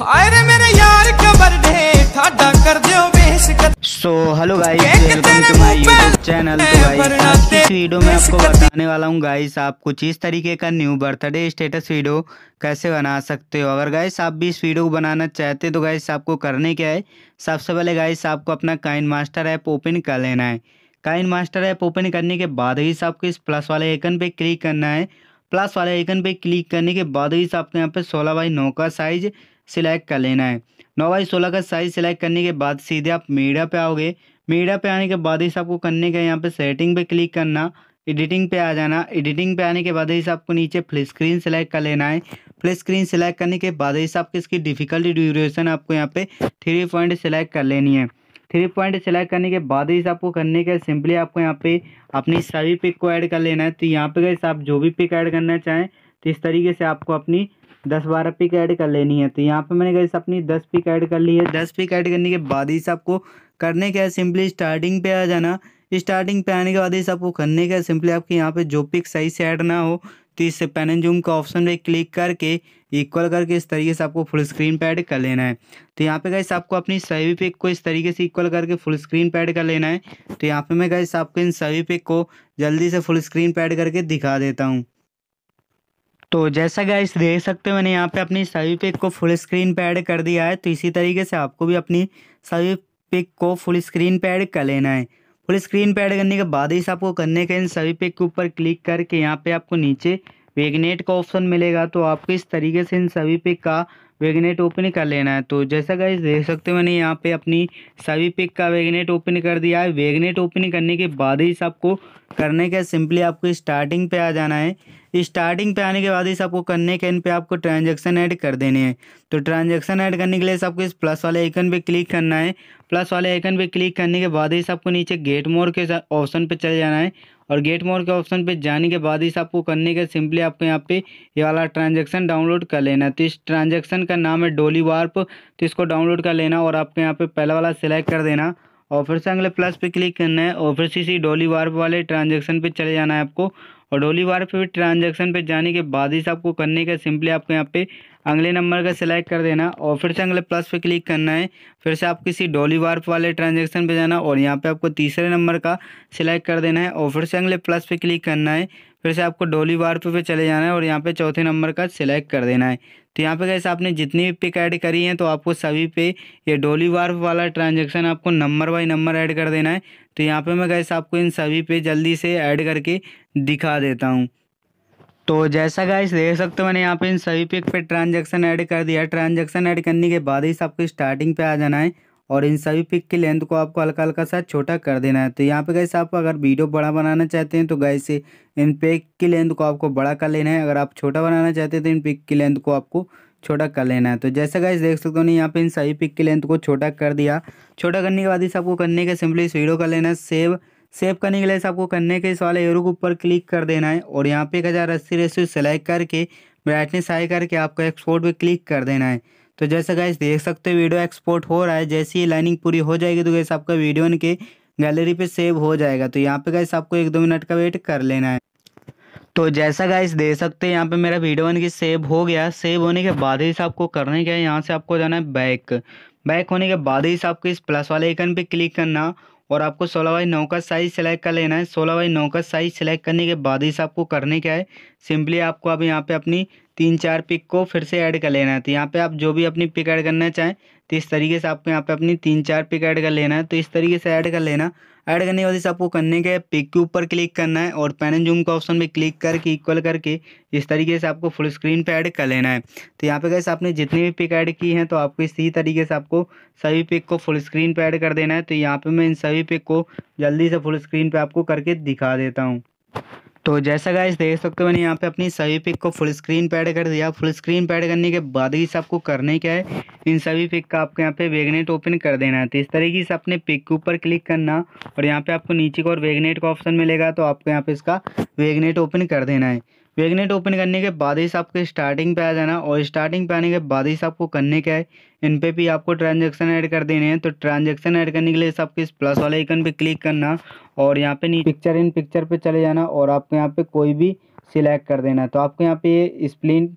ਹਾਏ ਰੇ ਮੇਰੇ ਯਾਰ ਕਬਰ ਦੇ ਠਾਡਾ ਕਰ ਦਿਓ ਵੇਸ so hello guys welcome to my YouTube channel तो गाइस इस वीडियो में आपको बताने वाला हूं गाइस आप कुछ इस तरीके का न्यू बर्थडे स्टेटस वीडियो कैसे बना सकते हो अगर गाइस आप भी इस वीडियो को बनाना चाहते हैं तो गाइस आपको करने क्या है सबसे पहले गाइस आपको अपना काइन मास्टर ऐप ओपन कर लेना है काइन मास्टर ऐप ओपन करने के बाद ही आपको इस प्लस वाले आइकन पे क्लिक करना है प्लस वाले आइकन पे क्लिक करने के बाद ही आपको यहाँ पे सोलह बाई नौ का साइज़ सिलेक्ट कर लेना है नौ बाई सोलह का साइज़ सिलेक्ट करने के बाद सीधे आप मीडिया पे आओगे मीडिया पे आने के बाद ही आपको करने का यहाँ पे सेटिंग पे क्लिक करना एडिटिंग पे आ जाना एडिटिंग पे आने के बाद ही आपको नीचे फ्ल स्क्रीन सेलेक्ट कर लेना है फ्ल स्क्रीन सेलेक्ट करने के बाद ही आपकी इसकी डिफिकल्टी ड्यूरेशन आपको यहाँ पे थ्री पॉइंट सेलेक्ट कर लेनी है थ्री पॉइंट सेलेक्ट करने के बाद ही आपको करने का सिंपली आपको यहाँ पे अपनी सभी पिक को ऐड कर लेना है तो यहाँ पे गए आप जो भी पिक ऐड करना चाहें तो इस तरीके से आपको अपनी दस बारह पिक ऐड कर लेनी है तो यहाँ पे मैंने कैसे अपनी दस पिक ऐड कर ली है दस पिक ऐड करने के बाद ही सबको करने क्या है सिंपली स्टार्टिंग पे आ जाना स्टार्टिंग पे आने के बाद ही सबको करने का सिंपली आपके यहाँ पे जो पिक सही से ऐड ना हो तो इससे पेन एंड जूम का ऑप्शन पे क्लिक करके इक्वल करके इस तरीके से आपको फुल स्क्रीन पे ऐड कर लेना है तो यहाँ पे गैस आपको अपनी सभी पिक को इस तरीके से इक्वल करके फुल स्क्रीन पे ऐड कर लेना है तो यहाँ पे मैं गैस आपको इन सभी पिक को जल्दी से फुल स्क्रीन पे ऐड करके दिखा देता हूँ तो जैसा गाइस देख सकते हो मैंने यहाँ पे अपनी सभी पिक को फुल स्क्रीन पे ऐड कर दिया है तो इसी तरीके से आपको भी अपनी सभी पिक को फुल स्क्रीन पे ऐड कर लेना है फुल स्क्रीन पे ऐड करने के बाद इस आपको करने का इन सभी पिक के ऊपर क्लिक करके यहाँ पे आपको नीचे वेगनेट का ऑप्शन मिलेगा तो आपको इस तरीके से इन सभी पिक का वेगनेट ओपन कर लेना है तो जैसा गाइज देख सकते हो मैंने यहाँ पे अपनी सभी पिक का वेगनेट ओपन कर दिया है वेगनेट ओपन करने के बाद ही सबको करने के सिंपली आपको स्टार्टिंग पे आ जाना है स्टार्टिंग पे आने के बाद ही सबको करने के इन पे आपको ट्रांजैक्शन ऐड कर देने हैं तो ट्रांजैक्शन ऐड करने के लिए आपको इस प्लस वाले आइकन पे क्लिक करना है प्लस वाले आइकन पे क्लिक करने के बाद ही सबको नीचे गेट मोर के ऑप्शन पे चले जाना है और गेट मोर के ऑप्शन पे जाने के बाद ही आपको करने का सिंपली आपको यहाँ पे ये वाला ट्रांजेक्शन डाउनलोड कर लेना है तो इस ट्रांजेक्शन का नाम है डोली वार्प तो इसको डाउनलोड कर लेना और आपको यहाँ पे पहला वाला सिलेक्ट कर देना और फिर से अगले प्लस पे क्लिक करना है और फिर से इसी डोली वार्प वाले ट्रांजेक्शन पर चले जाना है आपको और डोली बार पे ट्रांजेक्शन पे जाने के बाद ही आपको करने का सिंपली आपको यहाँ पे अगले नंबर का सिलेक्ट कर देना और फिर से अगले प्लस पे क्लिक करना है फिर से आप किसी डोली वार्प वाले ट्रांजेक्शन पे जाना और यहाँ पे आपको तीसरे नंबर का सिलेक्ट कर देना है और फिर से अगले प्लस पे क्लिक करना है फिर से आपको डोली वार्प पे चले जाना है और यहाँ पे चौथे नंबर का सिलेक्ट कर देना है तो यहाँ पे कैसे आपने जितनी भी पिक ऐड करी हैं तो आपको सभी पे ये डोली वार्फ वाला ट्रांजेक्शन आपको नंबर बाई नंबर ऐड कर देना है तो यहाँ पे मैं कैसे आपको इन सभी पे जल्दी से ऐड करके दिखा देता हूँ तो जैसा इस देख सकते हो मैंने यहाँ पे इन सभी पिक पे ट्रांजेक्शन ऐड कर दिया ट्रांजेक्शन ऐड करने के बाद ही आपको स्टार्टिंग पे आ जाना है और इन सभी पिक की लेंथ को आपको हल्का हल्का सा छोटा कर देना है तो यहाँ पे गैस आप अगर वीडियो बड़ा बनाना चाहते हैं तो गैस इन पिक की लेंथ को आपको बड़ा कर लेना है अगर आप छोटा बनाना चाहते हैं तो इन पिक की लेंथ को आपको छोटा कर लेना है तो जैसा गैस देख सकते हो ना यहाँ पर इन सभी पिक की लेंथ को छोटा कर दिया छोटा करने के बाद इस आपको करने के सिंपली इस वीडियो कर लेना है सेव सेव करने के लिए आपको करने के इस वाले एरो के ऊपर क्लिक कर देना है और यहाँ पे एक हज़ार अस्सी रेसियो सेलेक्ट करके ब्राइटनेस हाई करके आपको एक्सपोर्ट पे क्लिक कर देना है तो जैसे गैस देख सकते हो वीडियो एक्सपोर्ट हो रहा है जैसे ही लाइनिंग पूरी हो जाएगी तो गैस आपका वीडियो इनके गैलरी पे सेव हो जाएगा तो यहाँ पे गैस आपको एक दो मिनट का वेट कर लेना है तो जैसा गाइस दे सकते हैं यहाँ पे मेरा वीडियो इनकी सेव हो गया सेव होने के बाद ही आपको करना क्या है यहाँ से आपको जाना है बैक बैक होने के बाद ही आपको इस प्लस वाले आइकन पे क्लिक करना और आपको सोलह बाई नौ का साइज़ सेलेक्ट कर लेना है सोलह बाई नौ का साइज़ सेलेक्ट करने के बाद ही आपको करने क्या है सिंपली आपको अब यहाँ पे अपनी तीन चार पिक को फिर से ऐड कर लेना है तो यहाँ पे आप जो भी अपनी पिक ऐड करना चाहें तो इस तरीके से आपको यहाँ पे अपनी तीन चार पिक ऐड कर लेना है तो इस तरीके से ऐड कर लेना ऐड करने के बाद आपको करने के पिक के ऊपर क्लिक करना है और पेन एंड जूम का ऑप्शन में क्लिक करके इक्वल करके इस तरीके से आपको फुल स्क्रीन पे ऐड कर लेना है तो यहाँ पे कैसे आपने जितनी भी पिक ऐड की हैं तो आपको इसी तरीके से आपको सभी पिक को फुल स्क्रीन पे ऐड कर देना है तो यहाँ पे मैं इन सभी पिक को जल्दी से फुल स्क्रीन पर आपको करके दिखा देता हूँ तो जैसा गाइस देख सकते हो मैंने यहाँ पे अपनी सभी पिक को फुल स्क्रीन पैड कर दिया फुल स्क्रीन पैड करने के बाद ही आपको करने क्या है इन सभी पिक का आपको यहाँ पे वेगनेट ओपन कर देना है तो इस तरीके से अपने पिक के ऊपर क्लिक करना और यहाँ पे आपको नीचे का और वेगनेट का ऑप्शन मिलेगा तो आपको यहाँ पे इसका वेगनेट ओपन कर देना है वेगनेट ओपन करने के बाद ही आपके स्टार्टिंग पे आ जाना और स्टार्टिंग पे आने के बाद ही आपको करने का है इन पे भी आपको ट्रांजैक्शन ऐड कर देने हैं तो ट्रांजैक्शन ऐड करने के लिए आपके इस प्लस वाले आइकन पे क्लिक करना और यहाँ पे नीचे पिक्चर इन पिक्चर पे चले जाना और आपको यहाँ पे कोई भी सिलेक्ट कर देना है तो आपको यहाँ पे स्प्लिन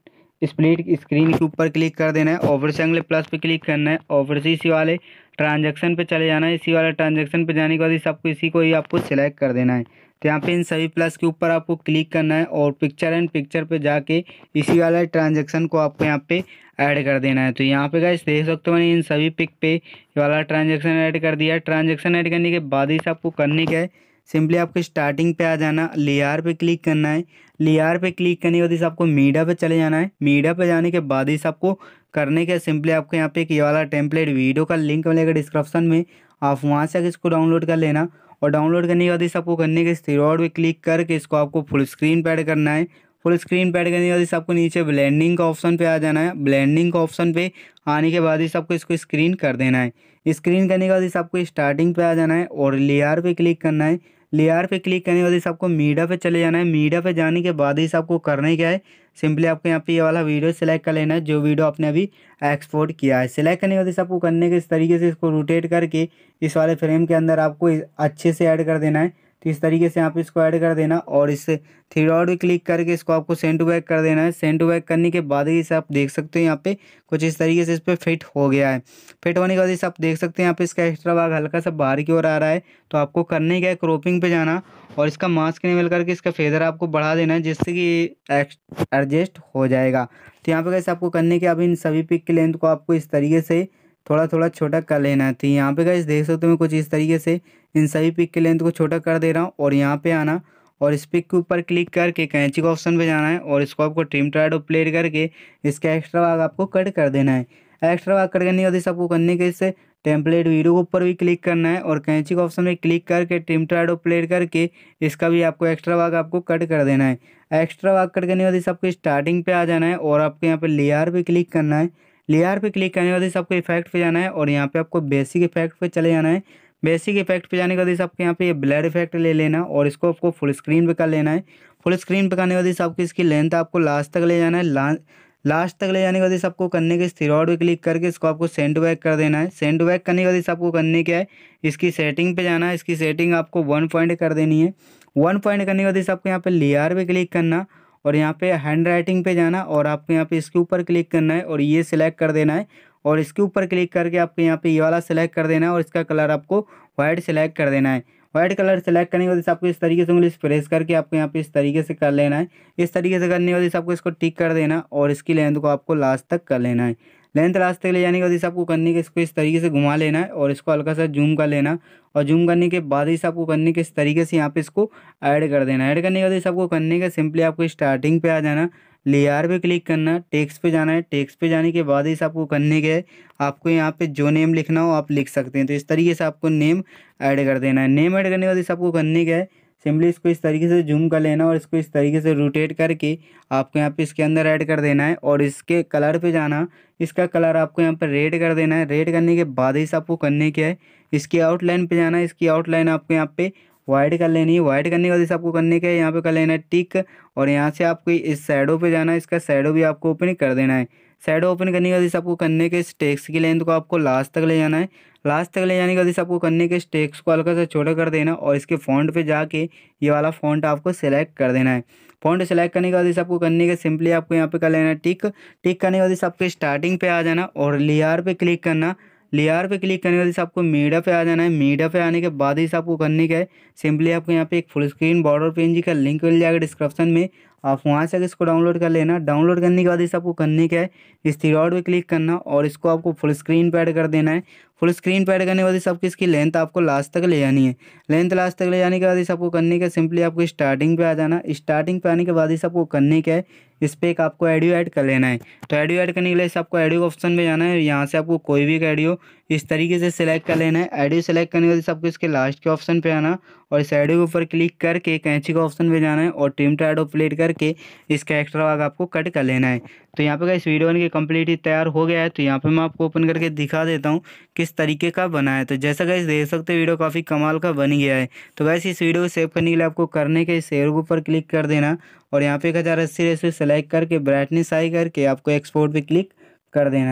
स्प्लिट स्क्रीन के ऊपर क्लिक कर देना है ऑफर से वाले प्लस पे क्लिक करना है ऑफर से इसी वाले ट्रांजेक्शन पे चले जाना है इसी वाले ट्रांजेक्शन पे जाने के बाद इस आपको इसी को ही आपको सिलेक्ट कर देना है तो यहाँ पे इन सभी प्लस के ऊपर आपको क्लिक करना है और पिक्चर एंड पिक्चर पे जाके इसी वाला ट्रांजेक्शन को आपको यहाँ पे ऐड कर देना है तो यहाँ पे गाइस देख सकते हो मैंने इन सभी पिक पे वाला ट्रांजेक्शन ऐड कर दिया है ट्रांजेक्शन ऐड करने के बाद ही आपको करने का है सिंपली आपको स्टार्टिंग पे आ जाना लेयर पे क्लिक करना है लेयर पे क्लिक करने के बाद इस आपको मीडिया पे चले जाना है मीडिया पे जाने के बाद इस आपको करने के सिंपली आपको यहाँ पे ये वाला टेम्पलेट वीडियो का लिंक मिलेगा डिस्क्रिप्शन में आप वहाँ से इसको डाउनलोड कर लेना और डाउनलोड करने के बाद इस आपको करने के स्टीरोड पर क्लिक करके इसको आपको फुल स्क्रीन पर ऐड करना है फुल स्क्रीन पर ऐड करने के बाद इस आपको नीचे ब्लेंडिंग का ऑप्शन पे आ जाना है ब्लेंडिंग का ऑप्शन पे आने के बाद इस आपको इसको स्क्रीन कर देना है स्क्रीन करने के बाद इस आपको स्टार्टिंग पे आ जाना है और लेयर पे क्लिक करना है लेयर पे क्लिक करने के बाद इस आपको मीडिया पे चले जाना है मीडिया पे जाने के बाद इस आपको करना क्या है सिंपली आपको यहाँ पे ये वाला वीडियो सेलेक्ट कर लेना है जो वीडियो आपने अभी एक्सपोर्ट किया है सिलेक्ट करने के बाद इस आपको करने के इस तरीके से इसको रोटेट करके इस वाले फ्रेम के अंदर आपको अच्छे से ऐड कर देना है तो इस तरीके से आप इसको ऐड कर देना और इस थ्री डॉट पे क्लिक करके इसको आपको सेंड टू बैक कर देना है सेंड टू बैक करने के बाद ही इसे आप देख सकते हो यहाँ पे कुछ इस तरीके से इस पर फिट हो गया है फिट होने के बाद इसे आप देख सकते हैं यहाँ पे इसका एक्स्ट्रा भाग हल्का सा बाहर की ओर आ रहा है तो आपको करने का क्रोपिंग पे जाना और इसका मास्क निकल करके इसका फेदर आपको बढ़ा देना है जिससे कि एडजस्ट हो जाएगा तो यहाँ पे कैसे आपको करने के अब इन सभी पिक की लेंथ को आपको इस तरीके से थोड़ा थोड़ा छोटा कर लेना थी तो यहाँ पे गाइस देख सकते हो कुछ इस तरीके से इन सभी पिक के लेंथ को छोटा कर दे रहा हूँ और यहाँ पे आना और इस पिक के ऊपर क्लिक करके कैंची का ऑप्शन पे जाना है और इसको आपको ट्रिम ट्राइड और प्लेट करके इसका एक्स्ट्रा भाग आपको कट कर देना है एक्स्ट्रा भाग कट करने के बाद इस आपको करने के इससे टेम्पलेट वीडियो के ऊपर भी क्लिक करना है और कैंची के ऑप्शन में क्लिक करके ट्रिम ट्राइड और प्लेट करके इसका भी आपको एक्स्ट्रा भाग आपको कट कर देना है एक्स्ट्रा भाग कट करने के बाद इस आपको स्टार्टिंग पे आ जाना है और आपको यहाँ पर लेयर भी क्लिक करना है लेयर पे क्लिक करने के बाद आपको इफेक्ट पे जाना है और यहाँ पे आपको बेसिक इफेक्ट पे चले जाना है बेसिक इफेक्ट पे जाने के बाद आपको यहाँ पे ब्लर इफेक्ट ले लेना और इसको आपको फुल स्क्रीन पे कर लेना है फुल स्क्रीन पे करने के बाद आपको इसकी लेंथ आपको लास्ट तक ले जाना है ला लास्ट तक ले जाने के बाद आपको करने के स्थिरॉड पर क्लिक करके इसको आपको सेंड बैक कर देना है सेंड बैक करने के बाद आपको करने क्या है इसकी सेटिंग पे जाना है इसकी सेटिंग आपको वन पॉइंट कर देनी है वन पॉइंट करने के बाद आपको यहाँ पे लेयर पे क्लिक करना और यहाँ पे हैंड राइटिंग पे जाना और आपको यहाँ पे इसके ऊपर क्लिक करना है और ये सिलेक्ट कर देना है और इसके ऊपर क्लिक करके आपको यहाँ पे ये वाला सिलेक्ट कर देना है और इसका कलर आपको वाइट सिलेक्ट कर देना है वाइट कलर सेलेक्ट करने के बाद आपको इस तरीके से उंगली प्रेस करके आपको यहाँ पे इस तरीके से कर लेना है इस तरीके से करने के बाद आपको इसको टिक कर देना और इसकी लेंथ को आपको लास्ट तक कर लेना है लेंथ रास्ते के ले जाने के बाद इस आपको करने के इसको इस तरीके से घुमा लेना है और इसको हल्का सा जूम कर लेना और जूम करने के बाद इस आपको करने के इस तरीके से यहाँ पे इसको ऐड कर देना ऐड करने के बाद इस आपको करने का सिंपली आपको स्टार्टिंग पे आ जाना लेयर पे क्लिक करना टेक्स पे जाना है टेक्स पे जाने के बाद इस आपको करने के आपको यहाँ पे जो नेम लिखना हो आप लिख सकते हैं तो इस तरीके से आपको नेम ऐड कर देना है नेम ऐड करने के बाद इस आपको करने का है सिंपली इसको इस तरीके से जूम कर लेना और इसको इस तरीके से रोटेट करके आपको यहाँ पे इसके अंदर ऐड कर देना है और इसके कलर पे जाना इसका कलर आपको यहाँ पर रेड कर देना है रेड करने के बाद ही आपको करने के है इसकी आउटलाइन पे जाना है इसकी आउटलाइन आपको यहाँ पे वाइट कर लेनी है वाइट करने के बाद इसे आपको करने के है यहाँ पर कर लेना है टिक और यहाँ से आपको इस साइडों पर जाना है इसका साइडो भी आपको ओपन कर देना है साइड ओपन करने के बाद इस आपको करने के स्टेक्स की लेंथ को आपको लास्ट तक ले जाना है लास्ट तक ले जाने के बाद इस आपको करने के स्टेक्स को हल्का सा छोटा कर देना और इसके फॉन्ट पे जाके ये वाला फॉन्ट आपको सेलेक्ट कर देना है फॉन्ट सेलेक्ट करने के बाद इस आपको करने के सिंपली आपको यहाँ पे कर लेना है टिक टिक करने के बाद इस आपके स्टार्टिंग पे आ जाना और लियार पे क्लिक करना लेयर पे क्लिक करने के बाद इस आपको मीडिया पे आ जाना है मीडिया पे आने के बाद इस आपको करने का है सिंपली आपको यहाँ पे एक full screen border PNG का लिंक मिल जाएगा डिस्क्रिप्शन में आप वहाँ से अगर इसको डाउनलोड कर लेना डाउनलोड करने के बाद इस आपको करने क्या है इस थीरोड पर क्लिक करना और इसको आपको फुल स्क्रीन पर ऐड कर देना है फुल स्क्रीन पर ऐड करने के बाद सबकी इसकी लेंथ आपको लास्ट तक ले जानी है लेंथ लास्ट तक ले जाने के बाद इस करने का सिंपली आपको स्टार्टिंग पे आ जाना स्टार्टिंग पे आने के बाद ही सबको करने का है इस पर एक आपको एडियो ऐड कर लेना है तो एडियो ऐड करने के लिए सबको एडियो ऑप्शन में जाना है यहाँ से आपको कोई भी एक एडियो इस तरीके से सिलेक्ट कर लेना है एडियो सेलेक्ट करने के बाद सबको इसके लास्ट के ऑप्शन पे आना और इस एडियो के ऊपर क्लिक करके कैंची के ऑप्शन पे जाना है और टीम टाइड प्लेट करके इसका एक्स्ट्रा भाग आपको कट कर लेना है तो यहाँ पर इस वीडियो बन के कम्प्लीटली तैयार हो गया है तो यहाँ पर मैं आपको ओपन करके दिखा देता हूँ किस इस तरीके का बनाया तो जैसा गैस देख सकते हो वीडियो काफ़ी कमाल का बन गया है तो गैस इस वीडियो को सेव करने के लिए आपको करने के शेयर के ऊपर क्लिक कर देना और यहाँ पे एक हज़ार अस्सी रेसो सेलेक्ट करके ब्राइटनेस आई करके आपको एक्सपोर्ट पर क्लिक कर देना है